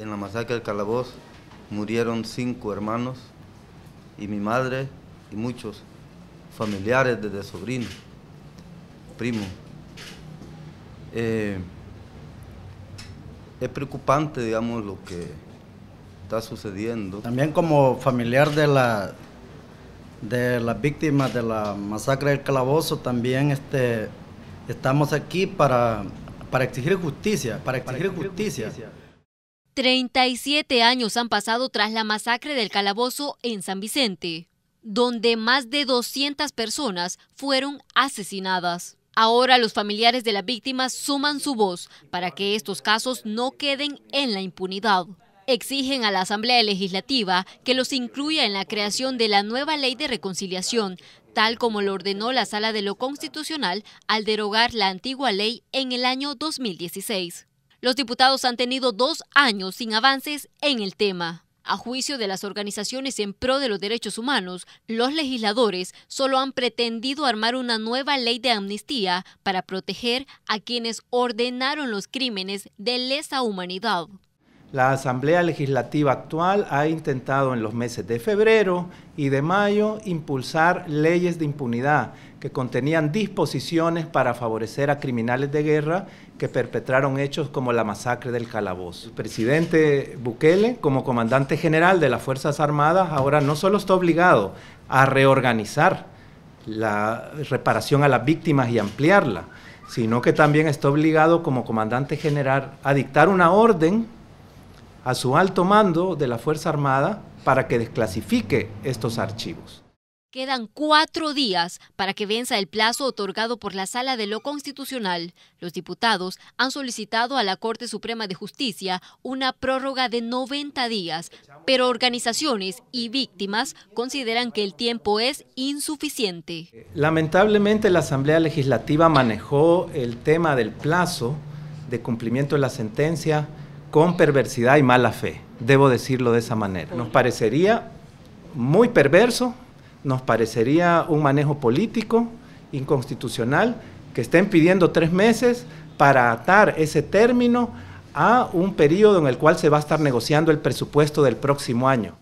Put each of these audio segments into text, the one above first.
en la masacre del calabozo murieron cinco hermanos y mi madre y muchos familiares desde sobrinos, primos. Eh, es preocupante, digamos, lo que está sucediendo. También como familiar de la de las víctimas de la masacre del calabozo, también este, estamos aquí para, para exigir justicia, para exigir, justicia. 37 años han pasado tras la masacre del calabozo en San Vicente, donde más de 200 personas fueron asesinadas. Ahora los familiares de las víctimas suman su voz para que estos casos no queden en la impunidad. Exigen a la Asamblea Legislativa que los incluya en la creación de la nueva ley de reconciliación, tal como lo ordenó la Sala de lo Constitucional al derogar la antigua ley en el año 2016. Los diputados han tenido dos años sin avances en el tema. A juicio de las organizaciones en pro de los derechos humanos, los legisladores solo han pretendido armar una nueva ley de amnistía para proteger a quienes ordenaron los crímenes de lesa humanidad. La Asamblea Legislativa actual ha intentado en los meses de febrero y de mayo impulsar leyes de impunidad que contenían disposiciones para favorecer a criminales de guerra que perpetraron hechos como la masacre del calabozo. El presidente Bukele, como comandante general de las Fuerzas Armadas, ahora no solo está obligado a reorganizar la reparación a las víctimas y ampliarla, sino que también está obligado como comandante general a dictar una orden a su alto mando de la Fuerza Armada para que desclasifique estos archivos. Quedan cuatro días para que venza el plazo otorgado por la Sala de lo Constitucional. Los diputados han solicitado a la Corte Suprema de Justicia una prórroga de 90 días, pero organizaciones y víctimas consideran que el tiempo es insuficiente. Lamentablemente la Asamblea Legislativa manejó el tema del plazo de cumplimiento de la sentencia con perversidad y mala fe, debo decirlo de esa manera. Nos parecería muy perverso, nos parecería un manejo político, inconstitucional, que estén pidiendo tres meses para atar ese término a un periodo en el cual se va a estar negociando el presupuesto del próximo año.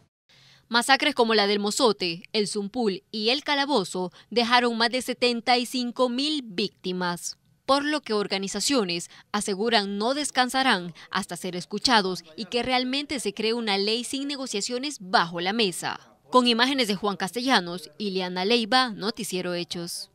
Masacres como la del Mozote, el Zumpul y el Calabozo dejaron más de 75 mil víctimas por lo que organizaciones aseguran no descansarán hasta ser escuchados y que realmente se cree una ley sin negociaciones bajo la mesa. Con imágenes de Juan Castellanos, Ileana Leiva, Noticiero Hechos.